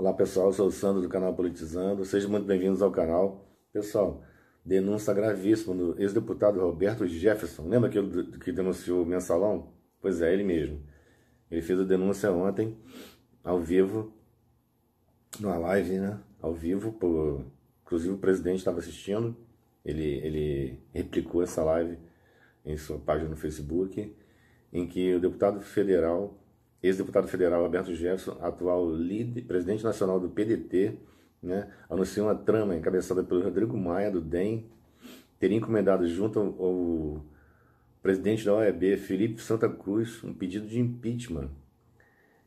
Olá pessoal, eu sou o Sandro do canal Politizando, sejam muito bem-vindos ao canal. Pessoal, denúncia gravíssima do ex-deputado Roberto Jefferson, lembra aquele que denunciou o mensalão? Pois é, ele mesmo. Ele fez a denúncia ontem, ao vivo, numa live, né? Ao vivo, por... inclusive o presidente estava assistindo, ele, ele replicou essa live em sua página no Facebook, em que o deputado federal ex-deputado federal Alberto Jefferson, atual líder, presidente nacional do PDT, né, anunciou uma trama encabeçada pelo Rodrigo Maia, do DEM, teria encomendado junto ao, ao presidente da OEB, Felipe Santa Cruz, um pedido de impeachment.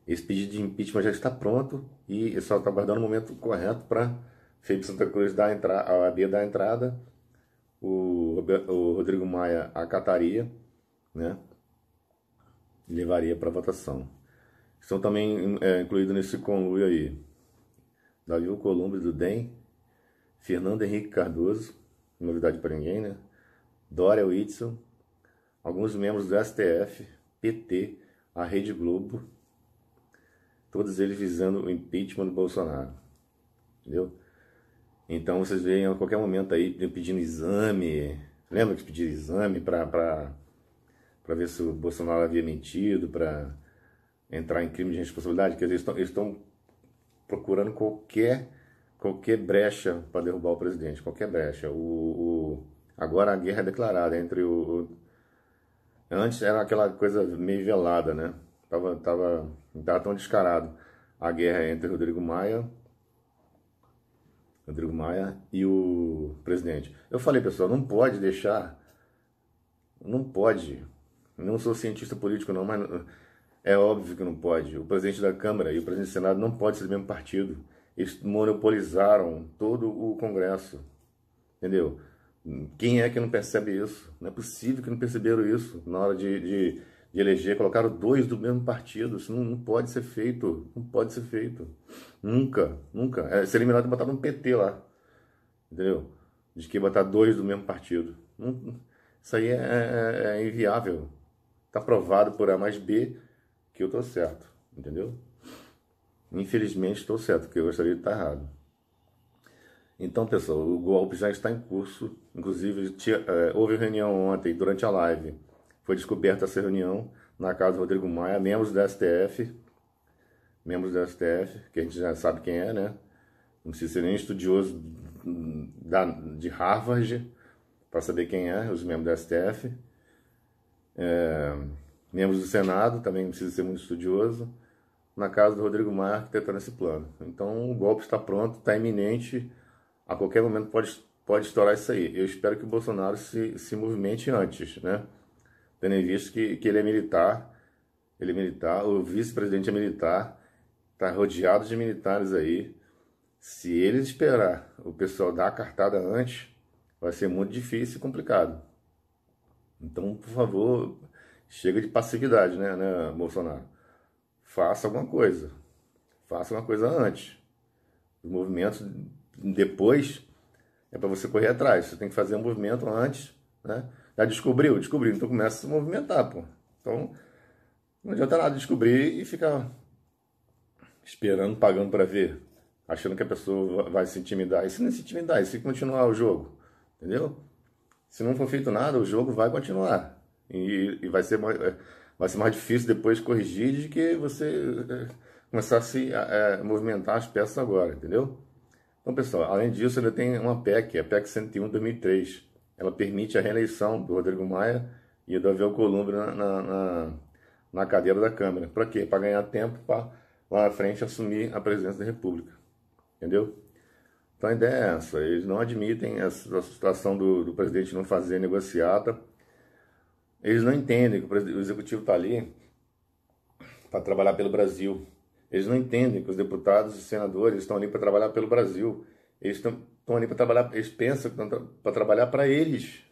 Esse pedido de impeachment já está pronto e só está aguardando o momento correto para Felipe Santa Cruz dar a, entra a OAB dar a entrada, o, o Rodrigo Maia acataria, né? levaria para votação estão também é, incluídos nesse conluio aí. Davi Columbre do DEM, Fernando Henrique Cardoso, novidade para ninguém, né? Dória Whitson, alguns membros do STF, PT, a Rede Globo, todos eles visando o impeachment do Bolsonaro. Entendeu? Então vocês veem a qualquer momento aí pedindo exame. Lembra que pediram exame para ver se o Bolsonaro havia mentido, para entrar em crime de responsabilidade, quer dizer, eles estão, procurando qualquer, qualquer brecha para derrubar o presidente, qualquer brecha. O, o agora a guerra é declarada entre o, o, Antes era aquela coisa meio velada, né? Tava, tava, tava tão descarado a guerra entre Rodrigo Maia Rodrigo Maia e o presidente. Eu falei, pessoal, não pode deixar, não pode. Não sou cientista político não, mas é óbvio que não pode. O presidente da Câmara e o presidente do Senado não podem ser do mesmo partido. Eles monopolizaram todo o Congresso. Entendeu? Quem é que não percebe isso? Não é possível que não perceberam isso na hora de, de, de eleger. Colocaram dois do mesmo partido. Isso não, não, pode ser feito. Não pode ser feito. Nunca, nunca. É, seria melhor ter é botado um PT lá. Entendeu? De que botar dois do mesmo partido. Não, isso aí é, é, é inviável. Está provado por A mais B eu tô certo, entendeu? Infelizmente estou certo, porque eu gostaria de estar errado. Então, pessoal, o golpe já está em curso. Inclusive, é, houve reunião ontem, durante a live. Foi descoberta essa reunião na casa do Rodrigo Maia, membros da STF. Membros da STF, que a gente já sabe quem é, né? Não precisa ser nem estudioso da, de Harvard para saber quem é, os membros da STF. É, membros do Senado, também não precisa ser muito estudioso, na casa do Rodrigo Maia arquitetando esse plano. Então o golpe está pronto, está iminente, a qualquer momento pode, pode estourar isso aí. Eu espero que o Bolsonaro se, se movimente antes, né? Tendo em vista que, que ele é militar, ele é militar, o vice-presidente é militar, está rodeado de militares aí. Se eles esperar o pessoal dar a cartada antes, vai ser muito difícil e complicado. Então, por favor, Chega de passividade, né, né, Bolsonaro? Faça alguma coisa. Faça alguma coisa antes. O movimento depois é para você correr atrás. Você tem que fazer um movimento antes, né? Já ah, descobriu? Descobriu. Então começa a se movimentar, pô. Então não adianta nada descobrir e ficar esperando, pagando para ver. Achando que a pessoa vai se intimidar. E se não se intimidar, e se continuar o jogo, entendeu? Se não for feito nada, o jogo vai continuar. E, e, vai, ser mais, é, vai ser mais difícil depois corrigir de que você é, começar a se é, movimentar as peças agora, entendeu? Então, pessoal, além disso, ainda tem uma PEC, a PEC 101 2003. Ela permite a reeleição do Rodrigo Maia e do Avel Columbre na, na, na, na cadeira da Câmara. Para quê? Para ganhar tempo para lá na frente assumir a presidência da República. Entendeu? Então a ideia é essa. Eles não admitem a situação do, do presidente não fazer negociata eles não entendem que o executivo está ali para trabalhar pelo Brasil. Eles não entendem que os deputados e senadores estão ali para trabalhar pelo Brasil. Eles estão, ali para trabalhar, eles pensam que estão para trabalhar para eles,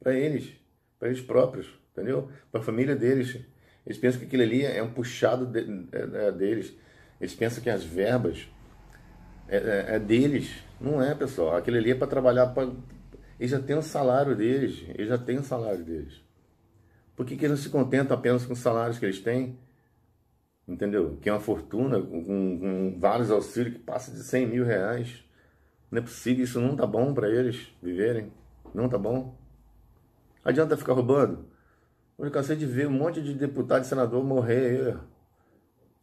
para eles, para eles próprios, entendeu? Para a família deles. Eles pensam que aquilo ali é um puxado de, é, é, é deles. Eles pensam que as verbas é, é, é deles. Não é, pessoal. Aquilo ali é para trabalhar Eles já têm o salário deles. Eles já têm o salário deles. Por que, que eles não se contentam apenas com os salários que eles têm? Entendeu? Que é uma fortuna, com, com vários auxílios que passa de 100 mil reais. Não é possível, isso não tá bom para eles viverem. Não tá bom. Adianta ficar roubando. Eu cansei de ver um monte de deputado e senador morrer.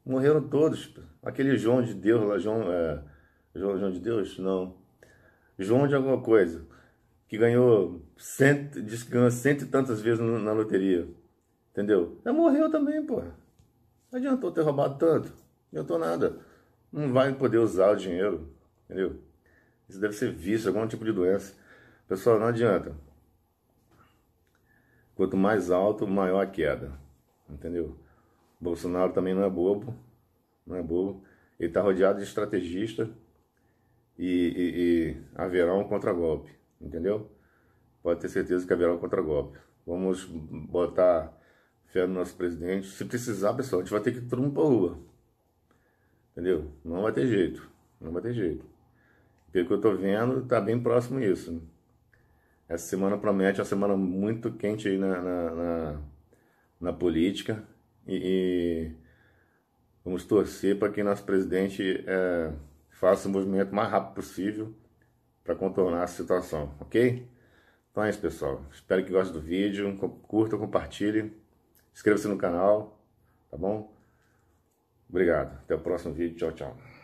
Morreram todos. Aquele João de Deus lá, João, é, João, João de Deus? Não. João de alguma coisa que ganhou cento, diz que ganhou cento e tantas vezes na loteria. Entendeu? Ela morreu também, pô. Não adiantou ter roubado tanto. Não adiantou nada. Não vai poder usar o dinheiro. Entendeu? Isso deve ser vício, algum tipo de doença. Pessoal, não adianta. Quanto mais alto, maior a queda. Entendeu? Bolsonaro também não é bobo. Não é bobo. Ele está rodeado de estrategista. E, e, e haverá um contragolpe entendeu? Pode ter certeza que haverá um contragolpe. Vamos botar fé no nosso presidente. Se precisar, pessoal, a gente vai ter que ir todo mundo pra rua. Entendeu? Não vai ter jeito. Não vai ter jeito. Pelo que eu tô vendo, tá bem próximo isso. Essa semana promete uma semana muito quente aí na, na, na, na política. E, e, vamos torcer para que nosso presidente é, faça o movimento mais rápido possível para contornar a situação, ok? Então é isso, pessoal. Espero que gostem do vídeo. Curta, compartilhe. Inscreva-se no canal, tá bom? Obrigado. Até o próximo vídeo. Tchau, tchau.